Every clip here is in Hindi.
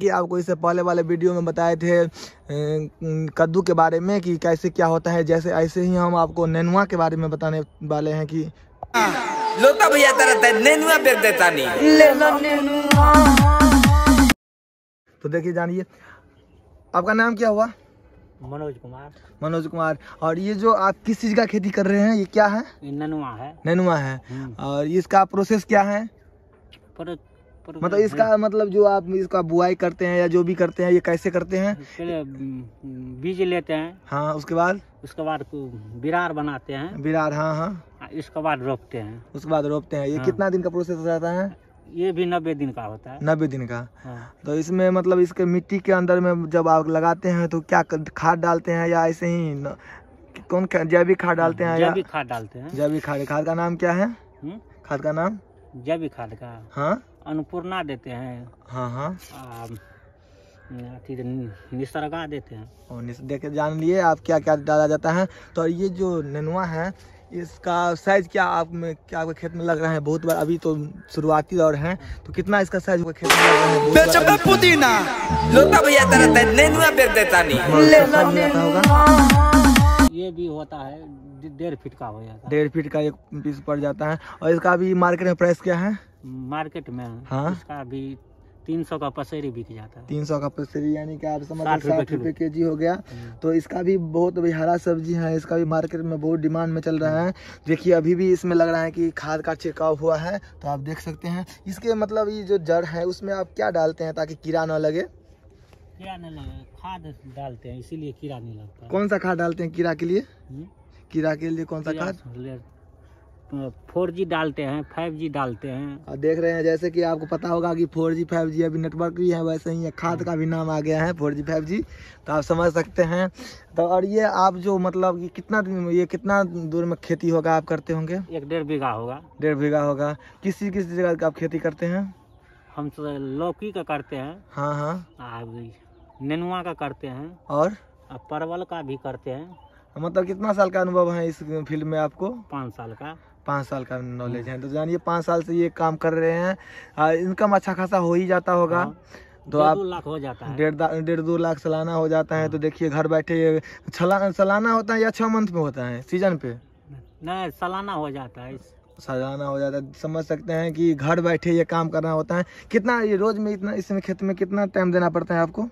कि आपको इससे पहले वाले वीडियो में बताए थे कद्दू के बारे में कि कैसे क्या होता है जैसे ऐसे ही हम आपको नैनुआ के बारे में बताने वाले हैं कि लोता भैया रहता बेच देता नहीं तो देखिए जानिए आपका नाम क्या हुआ मनोज कुमार मनोज कुमार और ये जो आप किस चीज़ का खेती कर रहे हैं ये क्या है नैनुआ है ननुआ है हम्म। और इसका प्रोसेस क्या है मतलब इसका मतलब जो आप इसका बुआई करते हैं या जो भी करते हैं ये कैसे करते हैं हम्म, बीज लेते हैं हाँ उसके बाद उसके बाद बिरार बनाते हैं बिरार हाँ, हाँ हाँ इसके बाद रोपते हैं उसके बाद रोपते हैं ये हाँ। कितना दिन का प्रोसेस रहता है ये भी नब्बे दिन का होता है नब्बे दिन का हाँ। तो इसमें मतलब इसके मिट्टी के अंदर में जब आप लगाते हैं तो क्या खाद डालते हैं या ऐसे ही न, कौन जैविक खाद डालते हैं जैविक खाद डालते हैं जैविक खाद खाद का नाम क्या है हम्म? खाद का नाम जैविक खाद का हाँ अन्नपूर्णा देते हैं हाँ हाँ तो निसर्गा देते हैं और देखे जान लिए आप क्या क्या डाला जाता है तो ये जो ननुआ है इसका साइज क्या आप में क्या आपके खेत में लग रहा है बहुत बार अभी तो शुरुआती दौर है तो कितना इसका साइज होगा खेत में लग रहा है लोटा भैया तरह ननुआ देता नहीं हाँ, तो ये भी होता है डेढ़ फीट का हो जाता है डेढ़ फीट का एक पीस पड़ जाता है और इसका अभी मार्केट में प्राइस क्या है मार्केट में हाँ इसका अभी तीन सौ का पसेरी बिक जाता है तीन सौ का पसेरी यानी कि आप समझ साठ रुपए के जी हो गया हाँ। तो इसका भी बहुत अभी हरा सब्जी है इसका भी मार्केट में बहुत डिमांड में चल रहा है देखिए अभी भी इसमें लग रहा है कि खाद का छिड़काव हुआ है तो आप देख सकते हैं इसके मतलब ये जो जड़ है उसमें आप क्या डालते हैं ताकि कीड़ा ना लगे कीड़ा नहीं लगे खाद डालते हैं इसीलिए कीड़ा नहीं लगता कौन सा खाद डालते हैं कीड़ा के लिए हम्म? कीड़ा के लिए कौन सा खाद फोर जी डालते हैं फाइव जी डालते हैं और देख रहे हैं जैसे कि आपको पता होगा कि फोर जी फाइव जी अभी नेटवर्क भी है वैसे ही खाद का भी नाम आ गया है फोर जी फाइव जी तो आप समझ सकते हैं तो और ये आप जो मतलब कि कितना ये कितना दूर में खेती होगा आप करते होंगे एक डेढ़ बीघा होगा डेढ़ बीघा होगा किस किस जगह का आप खेती करते हैं हम तो लौकी का करते हैं हाँ हाँ नेनुआ का करते हैं और परवल का भी करते हैं मतलब कितना साल का अनुभव है इस फील्ड में आपको पाँच साल का पाँच साल का नॉलेज है तो जानिए पाँच साल से ये काम कर रहे हैं हाँ, इनकम अच्छा खासा हो ही जाता होगा हाँ। तो आप लाख हो जाता है डेढ़ डेढ़ दो लाख सालाना हो जाता है तो हाँ। देखिए घर बैठे सालाना होता है या छः मंथ में होता है सीजन पे नहीं सालाना हो जाता है सजाना हो जाता है समझ सकते हैं कि घर बैठे ये काम करना होता है कितना ये रोज में इतना इसमें खेत में कितना टाइम देना पड़ता है आपको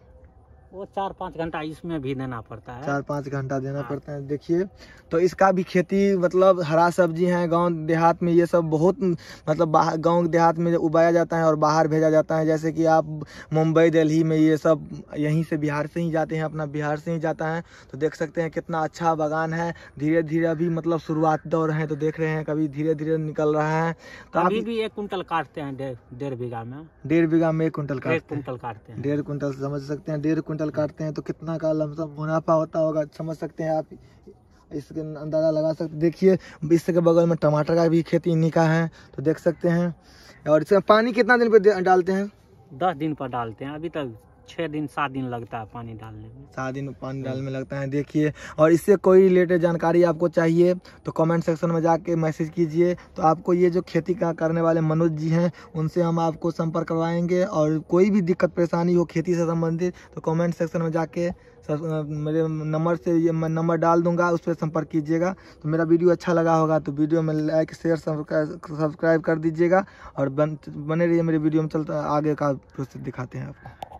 वो चार पाँच घंटा इसमें भी देना पड़ता है चार पाँच घंटा देना हाँ। पड़ता है देखिए तो इसका भी खेती मतलब हरा सब्जी है गांव देहात में ये सब बहुत मतलब गांव देहात में उगाया जाता है और बाहर भेजा जाता है जैसे कि आप मुंबई दिल्ली में ये सब यहीं से बिहार से ही जाते हैं अपना बिहार से ही जाता है तो देख सकते हैं कितना अच्छा बागान है धीरे धीरे अभी मतलब शुरुआत दौर है तो देख रहे हैं कभी धीरे धीरे निकल रहा है तो अभी भी एक कुंटल काटते हैं डेढ़ बीघा में डेढ़ बीघा में एक कुंटल काटते हैं डेढ़ कुंटल काटते हैं डेढ़ समझ सकते हैं डेढ़ कुंटल फसल काटते हैं तो कितना का लमसम मुनाफा होता होगा समझ सकते हैं आप इसके अंदाज़ा लगा सकते देखिए इसके बगल में टमाटर का भी खेती इन्हीं का है तो देख सकते हैं और इसमें पानी कितना दिन पर डालते हैं दस दिन पर डालते हैं अभी तक छः दिन सात दिन लगता है पानी डालने में सात दिन पानी डालने में लगता है देखिए और इससे कोई रिलेटेड जानकारी आपको चाहिए तो कमेंट सेक्शन में जाके मैसेज कीजिए तो आपको ये जो खेती का करने वाले मनोज जी हैं उनसे हम आपको संपर्क करवाएंगे और कोई भी दिक्कत परेशानी हो खेती से संबंधित तो कमेंट सेक्शन में जाके मेरे नंबर से ये मैं नंबर डाल दूंगा उस पर संपर्क कीजिएगा तो मेरा वीडियो अच्छा लगा होगा तो वीडियो में लाइक शेयर सब्सक्राइब कर दीजिएगा और बन, बने रहिए मेरे वीडियो में चलता आगे का प्रोसेस दिखाते हैं आपको